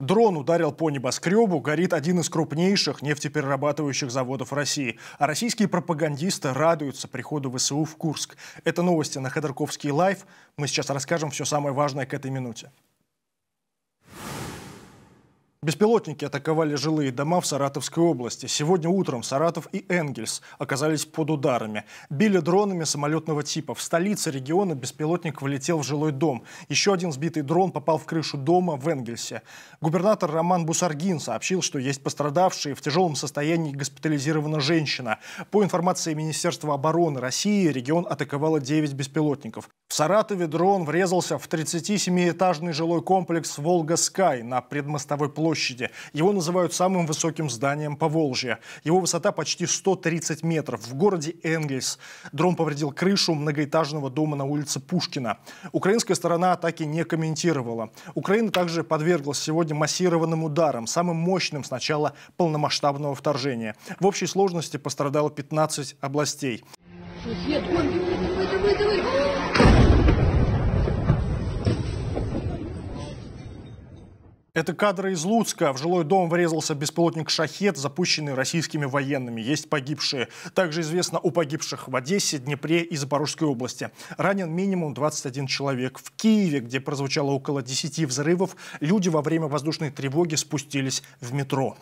Дрон ударил по небоскребу, горит один из крупнейших нефтеперерабатывающих заводов России. А российские пропагандисты радуются приходу ВСУ в Курск. Это новости на Ходорковский лайф. Мы сейчас расскажем все самое важное к этой минуте. Беспилотники атаковали жилые дома в Саратовской области. Сегодня утром Саратов и Энгельс оказались под ударами. Били дронами самолетного типа. В столице региона беспилотник влетел в жилой дом. Еще один сбитый дрон попал в крышу дома в Энгельсе. Губернатор Роман Бусаргин сообщил, что есть пострадавшие. В тяжелом состоянии госпитализирована женщина. По информации Министерства обороны России, регион атаковало 9 беспилотников. В Саратове дрон врезался в 37-этажный жилой комплекс «Волга-Скай» на предмостовой площади площади. Его называют самым высоким зданием по Волжье. Его высота почти 130 метров. В городе Энгельс дрон повредил крышу многоэтажного дома на улице Пушкина. Украинская сторона атаки не комментировала. Украина также подверглась сегодня массированным ударам, самым мощным с начала полномасштабного вторжения. В общей сложности пострадало 15 областей. Свет, Ольга, давай, давай, давай. Это кадры из Луцка. В жилой дом врезался беспилотник «Шахет», запущенный российскими военными. Есть погибшие. Также известно о погибших в Одессе, Днепре и Запорожской области. Ранен минимум 21 человек. В Киеве, где прозвучало около 10 взрывов, люди во время воздушной тревоги спустились в метро.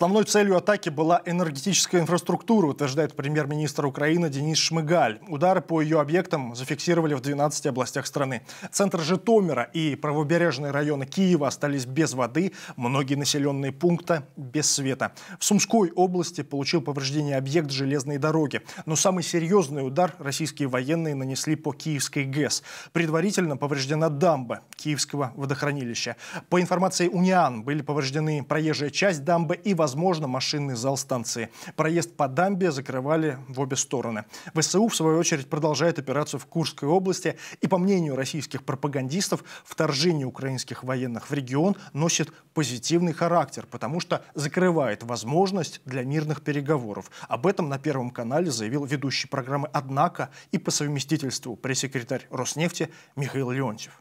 Основной целью атаки была энергетическая инфраструктура, утверждает премьер-министр Украины Денис Шмыгаль. Удары по ее объектам зафиксировали в 12 областях страны. Центр Житомира и правобережные районы Киева остались без воды, многие населенные пункты без света. В Сумской области получил повреждение объект железной дороги. Но самый серьезный удар российские военные нанесли по Киевской ГЭС. Предварительно повреждена дамба Киевского водохранилища. По информации УНИАН были повреждены проезжая часть дамбы и возможность возможно, машинный зал станции. Проезд по дамбе закрывали в обе стороны. ВСУ, в свою очередь, продолжает операцию в Курской области. И, по мнению российских пропагандистов, вторжение украинских военных в регион носит позитивный характер, потому что закрывает возможность для мирных переговоров. Об этом на Первом канале заявил ведущий программы «Однако» и по совместительству пресс-секретарь Роснефти Михаил Леонтьев.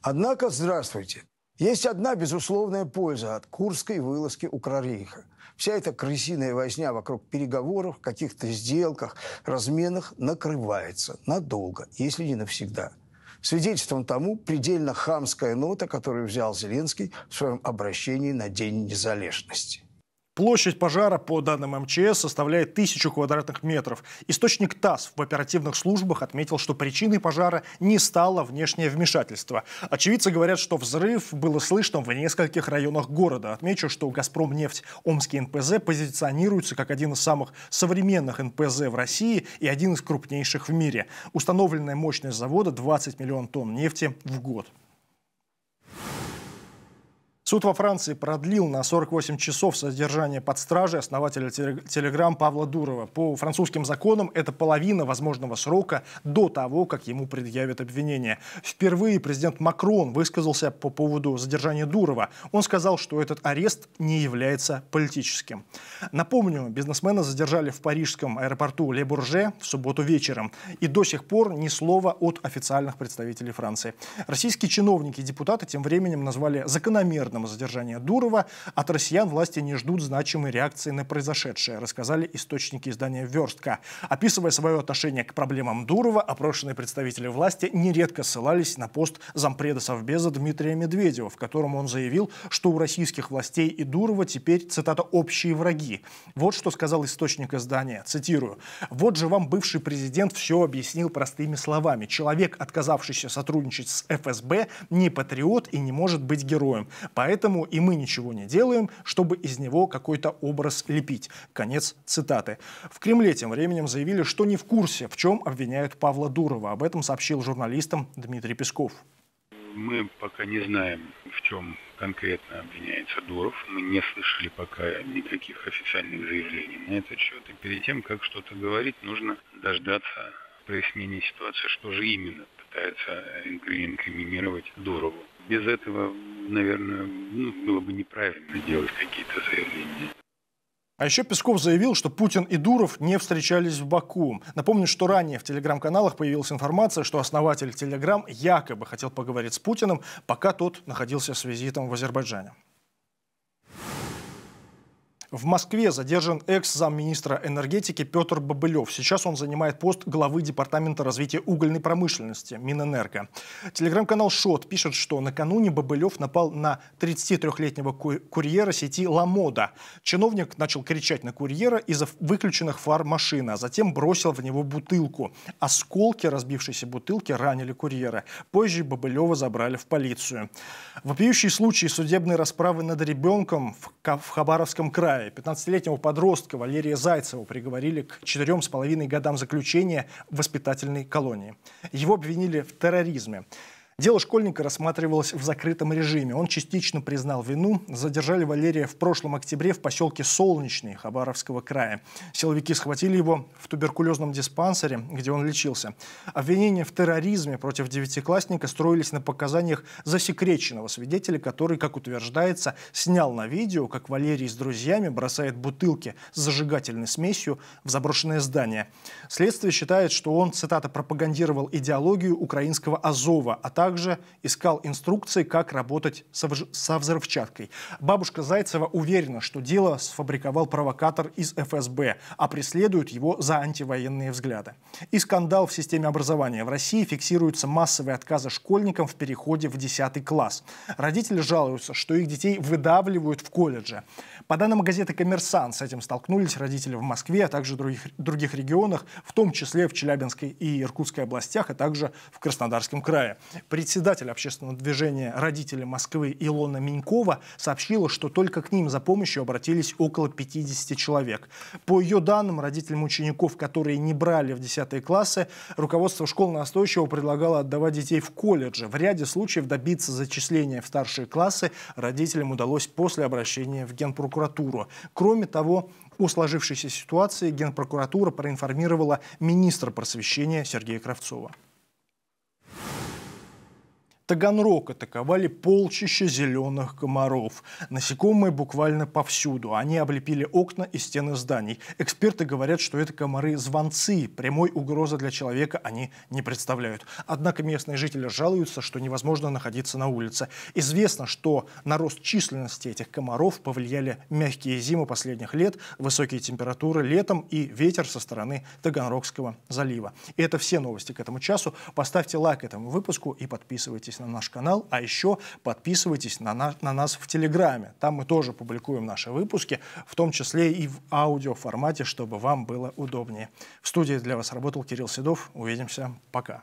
Однако, здравствуйте. Есть одна безусловная польза от курской вылазки Украрейха. Вся эта крысиная возня вокруг переговоров, каких-то сделках, разменах накрывается надолго, если не навсегда. Свидетельством тому предельно хамская нота, которую взял Зеленский в своем обращении на День незалежности. Площадь пожара, по данным МЧС, составляет тысячу квадратных метров. Источник ТАСС в оперативных службах отметил, что причиной пожара не стало внешнее вмешательство. Очевидцы говорят, что взрыв было слышно в нескольких районах города. Отмечу, что Газпром нефть Омский НПЗ позиционируется как один из самых современных НПЗ в России и один из крупнейших в мире. Установленная мощность завода 20 миллион тонн нефти в год. Суд во Франции продлил на 48 часов содержание под стражей основателя Телеграм Павла Дурова. По французским законам это половина возможного срока до того, как ему предъявят обвинение. Впервые президент Макрон высказался по поводу задержания Дурова. Он сказал, что этот арест не является политическим. Напомню, бизнесмена задержали в парижском аэропорту Ле Бурже в субботу вечером. И до сих пор ни слова от официальных представителей Франции. Российские чиновники и депутаты тем временем назвали закономерным причинам задержания Дурова, от россиян власти не ждут значимой реакции на произошедшее, рассказали источники издания «Верстка». Описывая свое отношение к проблемам Дурова, опрошенные представители власти нередко ссылались на пост зампреда Совбеза Дмитрия Медведева, в котором он заявил, что у российских властей и Дурова теперь, цитата, «общие враги». Вот что сказал источник издания, цитирую. «Вот же вам бывший президент все объяснил простыми словами. Человек, отказавшийся сотрудничать с ФСБ, не патриот и не может быть героем. Поэтому поэтому и мы ничего не делаем, чтобы из него какой-то образ лепить. Конец цитаты. В Кремле тем временем заявили, что не в курсе, в чем обвиняют Павла Дурова. Об этом сообщил журналистам Дмитрий Песков. Мы пока не знаем, в чем конкретно обвиняется Дуров. Мы не слышали пока никаких официальных заявлений на этот счет. И перед тем, как что-то говорить, нужно дождаться прояснения ситуации, что же именно пытается инкриминировать Дурову без этого, наверное, ну, было бы неправильно делать какие-то заявления. А еще Песков заявил, что Путин и Дуров не встречались в Баку. Напомню, что ранее в телеграм-каналах появилась информация, что основатель телеграм якобы хотел поговорить с Путиным, пока тот находился с визитом в Азербайджане. В Москве задержан экс-замминистра энергетики Петр Бобылев. Сейчас он занимает пост главы Департамента развития угольной промышленности Минэнерго. Телеграм-канал «Шот» пишет, что накануне Бобылев напал на 33-летнего курьера сети «Ламода». Чиновник начал кричать на курьера из-за выключенных фар машины, а затем бросил в него бутылку. Осколки разбившейся бутылки ранили курьера. Позже Бобылева забрали в полицию. Вопиющие случаи судебной расправы над ребенком в Хабаровском крае. Китае 15-летнего подростка Валерия Зайцева приговорили к 4,5 годам заключения в воспитательной колонии. Его обвинили в терроризме. Дело школьника рассматривалось в закрытом режиме. Он частично признал вину. Задержали Валерия в прошлом октябре в поселке Солнечный Хабаровского края. Силовики схватили его в туберкулезном диспансере, где он лечился. Обвинения в терроризме против девятиклассника строились на показаниях засекреченного свидетеля, который, как утверждается, снял на видео, как Валерий с друзьями бросает бутылки с зажигательной смесью в заброшенное здание. Следствие считает, что он, цитата, пропагандировал идеологию украинского Азова, а также также искал инструкции, как работать со взрывчаткой. Бабушка Зайцева уверена, что дело сфабриковал провокатор из ФСБ, а преследуют его за антивоенные взгляды. И скандал в системе образования. В России фиксируются массовые отказы школьникам в переходе в 10 класс. Родители жалуются, что их детей выдавливают в колледже. По данным газеты «Коммерсант», с этим столкнулись родители в Москве, а также других, других регионах, в том числе в Челябинской и Иркутской областях, а также в Краснодарском крае. Председатель общественного движения «Родители Москвы» Илона Менькова сообщила, что только к ним за помощью обратились около 50 человек. По ее данным, родителям учеников, которые не брали в 10 классы, руководство школ настойчиво предлагало отдавать детей в колледжи. В ряде случаев добиться зачисления в старшие классы родителям удалось после обращения в Генпрокуратуру. Кроме того, о сложившейся ситуации Генпрокуратура проинформировала министра просвещения Сергея Кравцова. Таганрог атаковали полчища зеленых комаров. Насекомые буквально повсюду. Они облепили окна и стены зданий. Эксперты говорят, что это комары-звонцы. Прямой угрозы для человека они не представляют. Однако местные жители жалуются, что невозможно находиться на улице. Известно, что на рост численности этих комаров повлияли мягкие зимы последних лет, высокие температуры летом и ветер со стороны Таганрогского залива. И это все новости к этому часу. Поставьте лайк этому выпуску и подписывайтесь на наш канал, а еще подписывайтесь на, на, на нас в Телеграме. Там мы тоже публикуем наши выпуски, в том числе и в аудиоформате, чтобы вам было удобнее. В студии для вас работал Кирилл Седов. Увидимся. Пока.